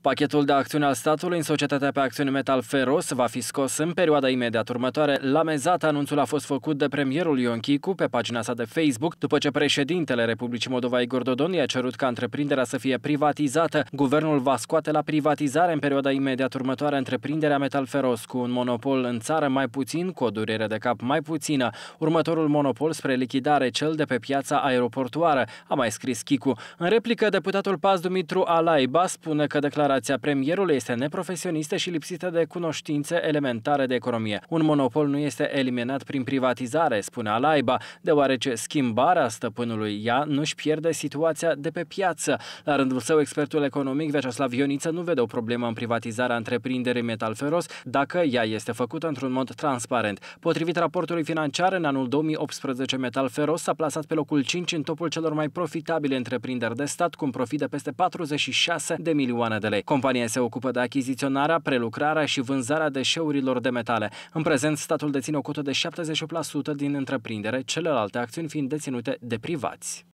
Pachetul de acțiune al statului în societatea pe acțiuni Metal Feros va fi scos în perioada imediat următoare. La mezat, anunțul a fost făcut de premierul Ion Chicu pe pagina sa de Facebook, după ce președintele Republicii Moldova Igor Dodon i-a cerut ca întreprinderea să fie privatizată. Guvernul va scoate la privatizare în perioada imediat următoare întreprinderea Metal Feros cu un monopol în țară mai puțin, cu o durere de cap mai puțină. Următorul monopol spre lichidare, cel de pe piața aeroportuară, a mai scris Chicu. În replică, deputatul Paz Dumitru Alaiba spune că declarația Declarația premierului este neprofesionistă și lipsită de cunoștințe elementare de economie. Un monopol nu este eliminat prin privatizare, spune Alaiba, deoarece schimbarea stăpânului ea nu-și pierde situația de pe piață. La rândul său, expertul economic Vyacheslav Ioniță nu vede o problemă în privatizarea întreprinderii Metalferos dacă ea este făcută într-un mod transparent. Potrivit raportului financiar, în anul 2018 Metalferos s-a plasat pe locul 5 în topul celor mai profitabile întreprinderi de stat cu un profit de peste 46 de milioane de lei metale. Compania se ocupă de achiziționarea, prelucrarea și vânzarea deșeurilor de metale. În prezent, statul deține o cotă de 78% din întreprindere, celelalte acțiuni fiind deținute de privați.